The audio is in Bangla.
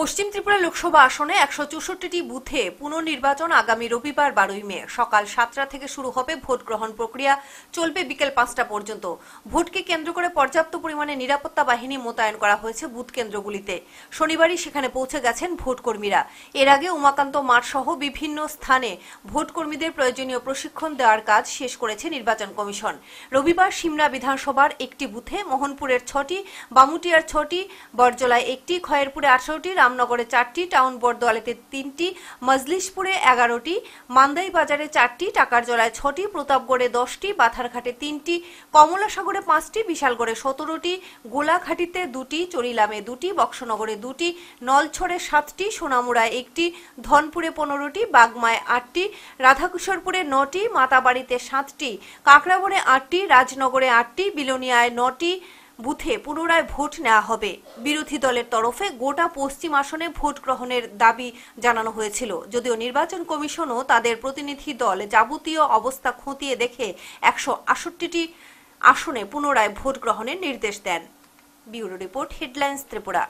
পশ্চিম ত্রিপুরা লোকসভা আসনে একশো চৌষট্টিটি বুথে পুনর্নির্বাচন আগামী রবিবার বারোই মে সকাল সাতটা থেকে শুরু হবে ভোট গ্রহণ প্রক্রিয়া চলবে বিকেল পাঁচটা পর্যন্ত ভোটকে কেন্দ্র করে পর্যাপ্ত পরিমাণে নিরাপত্তা বাহিনী মোতায়েন করা হয়েছে বুথ কেন্দ্রগুলিতে শনিবারই সেখানে পৌঁছে গেছেন ভোটকর্মীরা এর আগে উমাকান্ত মাঠ সহ বিভিন্ন স্থানে ভোটকর্মীদের প্রয়োজনীয় প্রশিক্ষণ দেওয়ার কাজ শেষ করেছে নির্বাচন কমিশন রবিবার সিমলা বিধানসভার একটি বুথে মোহনপুরের ছটি বামুটিয়ার ছটি বরজলায় একটি খয়েরপুরে আঠারোটি রামনগরে চারটি টাউন বোর্ড তিনটি মজলিশপুরে এগারোটি মান্দাই বাজারে চারটি জলায় ছটি প্রতাপগড়ে দশটি বাথারঘাটে তিনটি কমলাসাগরে পাঁচটি বিশালগড়ে সতেরোটি গোলাঘাটিতে দুটি চরিলামে দুটি বক্সনগরে দুটি নলছড়ে সাতটি সোনামুড়ায় একটি ধনপুরে পনেরোটি বাগমায় আটটি রাধাকিশোরপুরে নটি মাতাবাড়িতে সাতটি কাকড়াবনে আটটি রাজনগরে আটটি বিলোনিয়ায় নটি বুথে পুনরায় ভোট নেওয়া হবে বিরোধী দলের তরফে গোটা পশ্চিম আসনে ভোট গ্রহণের দাবি জানানো হয়েছিল যদিও নির্বাচন কমিশনও তাদের প্রতিনিধি দল যাবতীয় অবস্থা খতিয়ে দেখে একশো আষট্টিটি আসনে পুনরায় ভোট গ্রহণের নির্দেশ দেন ব্যুরো রিপোর্ট হেডলাইন্স ত্রিপুরা